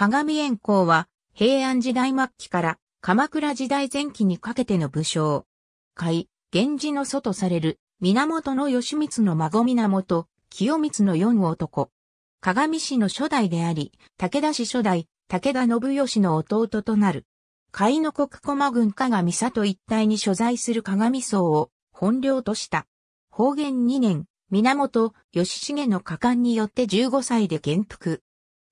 鏡炎光は平安時代末期から鎌倉時代前期にかけての武将。海、源氏の祖とされる源義満の孫源、清光の四男。鏡氏の初代であり、武田氏初代、武田信義の弟となる。海の国駒軍鏡里一帯に所在する鏡僧を本領とした。方言二年、源義重の果敢によって15歳で元服。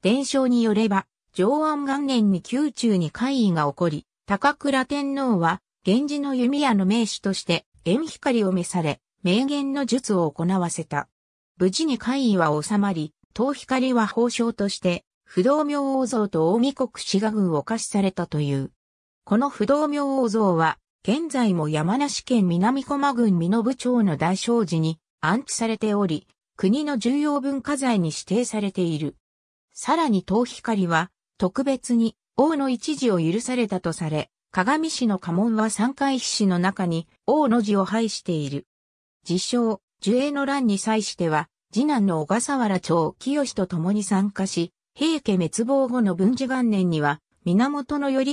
伝承によれば、上安元年に宮中に会議が起こり、高倉天皇は、源氏の弓矢の名手として、縁光を召され、名言の術を行わせた。無事に会議は収まり、東光は法章として、不動明王像と大御国志賀軍を可視されたという。この不動明王像は、現在も山梨県南駒郡美部町の大聖寺に安置されており、国の重要文化財に指定されている。さらに東光は、特別に王の一時を許されたとされ、鏡氏の家紋は三回石の中に王の字を配している。自称、樹栄の乱に際しては、次男の小笠原町清と共に参加し、平家滅亡後の文治元年には、源頼朝よ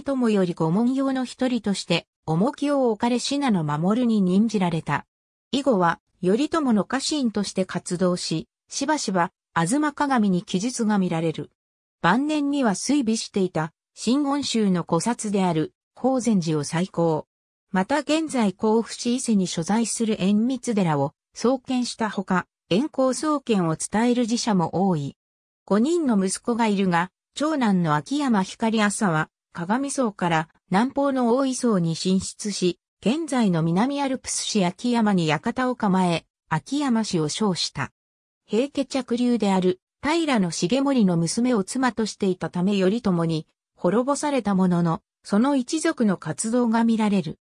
り御門用の一人として、重きを置かれ信濃守に任じられた。以後は、頼朝の家臣として活動し、しばしば、吾妻鏡に記述が見られる。晩年には衰微していた、新温州の古刹である、法善寺を再興。また現在甲府市伊勢に所在する縁密寺を創建したほか、縁光創建を伝える寺社も多い。5人の息子がいるが、長男の秋山光朝は、鏡荘から南方の大井荘に進出し、現在の南アルプス市秋山に館を構え、秋山市を称した。平家着流である平重盛の娘を妻としていたため頼朝に滅ぼされたものの、その一族の活動が見られる。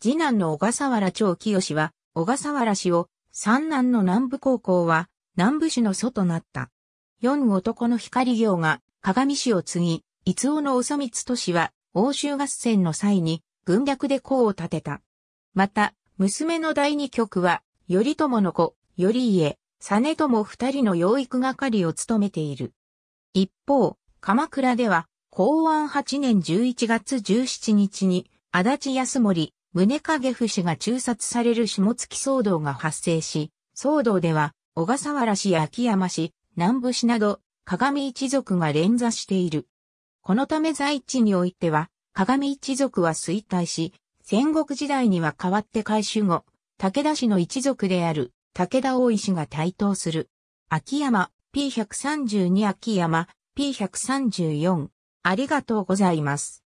次男の小笠原長清は、小笠原氏を、三男の南部高校は、南部市の祖となった。四男の光行が、鏡市を継ぎ、伊豆尾の長光都市は、欧州合戦の際に、軍略で功を立てた。また、娘の第二局は、頼朝の子、頼家、実も二人の養育係を務めている。一方、鎌倉では、公安八年十一月十七日に、足立康森、宗影不死が中殺される下月騒動が発生し、騒動では、小笠原氏や秋山氏、南部氏など、鏡一族が連座している。このため在地においては、鏡一族は衰退し、戦国時代には代わって改修後、武田氏の一族である武田大石が台頭する。秋山 P132 秋山 P134 ありがとうございます。